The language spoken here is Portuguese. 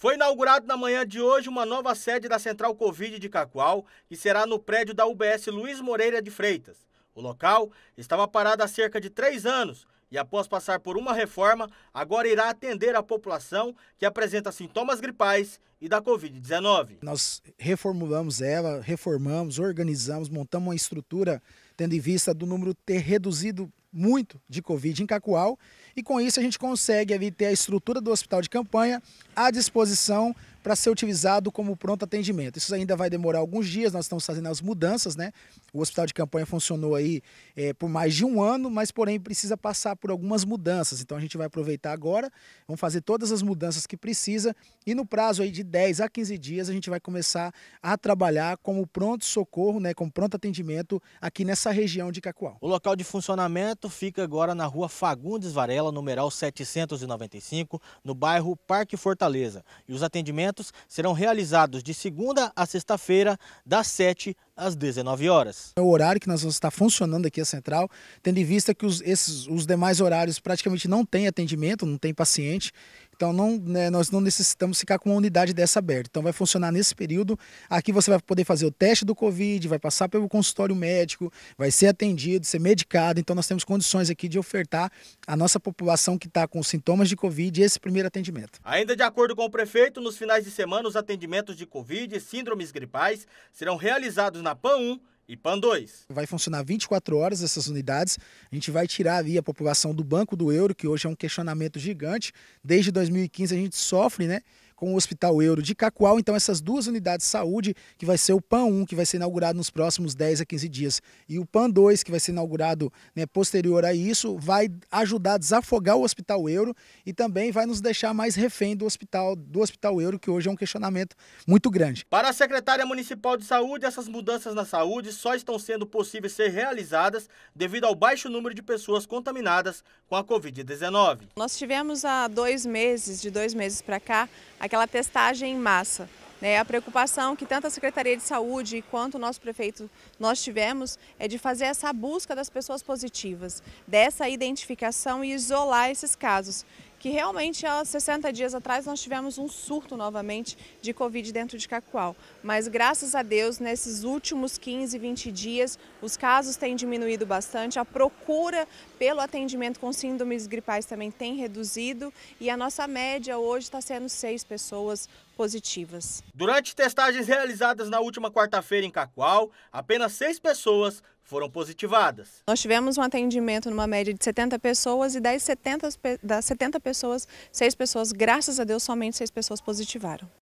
Foi inaugurado na manhã de hoje uma nova sede da Central Covid de Cacoal, que será no prédio da UBS Luiz Moreira de Freitas. O local estava parado há cerca de três anos e, após passar por uma reforma, agora irá atender a população que apresenta sintomas gripais e da Covid-19. Nós reformulamos ela, reformamos, organizamos, montamos uma estrutura tendo em vista do número ter reduzido muito de Covid em Cacoal e com isso a gente consegue ali, ter a estrutura do hospital de campanha à disposição para ser utilizado como pronto atendimento. Isso ainda vai demorar alguns dias, nós estamos fazendo as mudanças, né? O hospital de campanha funcionou aí é, por mais de um ano, mas porém precisa passar por algumas mudanças. Então a gente vai aproveitar agora, vamos fazer todas as mudanças que precisa e no prazo aí de 10 a 15 dias a gente vai começar a trabalhar como pronto socorro, né? Como pronto atendimento aqui nessa região de Cacoal. O local de funcionamento projeto fica agora na rua Fagundes Varela, numeral 795, no bairro Parque Fortaleza. E os atendimentos serão realizados de segunda a sexta-feira, das 7 às às 19 horas. É o horário que nós vamos estar funcionando aqui a central, tendo em vista que os, esses, os demais horários praticamente não tem atendimento, não tem paciente, então não, né, nós não necessitamos ficar com uma unidade dessa aberta. Então vai funcionar nesse período. Aqui você vai poder fazer o teste do Covid, vai passar pelo consultório médico, vai ser atendido, ser medicado. Então nós temos condições aqui de ofertar a nossa população que está com sintomas de Covid esse primeiro atendimento. Ainda de acordo com o prefeito, nos finais de semana os atendimentos de Covid e síndromes gripais serão realizados na na PAN 1 e PAN 2. Vai funcionar 24 horas essas unidades. A gente vai tirar ali a população do Banco do Euro, que hoje é um questionamento gigante. Desde 2015 a gente sofre, né? com o Hospital Euro de Cacoal. Então, essas duas unidades de saúde, que vai ser o PAN 1, que vai ser inaugurado nos próximos 10 a 15 dias, e o PAN 2, que vai ser inaugurado né, posterior a isso, vai ajudar a desafogar o Hospital Euro e também vai nos deixar mais refém do Hospital, do hospital Euro, que hoje é um questionamento muito grande. Para a secretária municipal de saúde, essas mudanças na saúde só estão sendo possíveis ser realizadas devido ao baixo número de pessoas contaminadas com a Covid-19. Nós tivemos há dois meses, de dois meses para cá, aquela testagem em massa. Né? A preocupação que tanto a Secretaria de Saúde quanto o nosso prefeito nós tivemos é de fazer essa busca das pessoas positivas, dessa identificação e isolar esses casos que realmente há 60 dias atrás nós tivemos um surto novamente de Covid dentro de Cacoal. Mas graças a Deus, nesses últimos 15, 20 dias, os casos têm diminuído bastante, a procura pelo atendimento com síndromes gripais também tem reduzido e a nossa média hoje está sendo seis pessoas positivas. Durante testagens realizadas na última quarta-feira em Cacoal, apenas seis pessoas foram positivadas. Nós tivemos um atendimento numa média de 70 pessoas e das 70, das 70 pessoas, 6 pessoas, graças a Deus, somente 6 pessoas positivaram.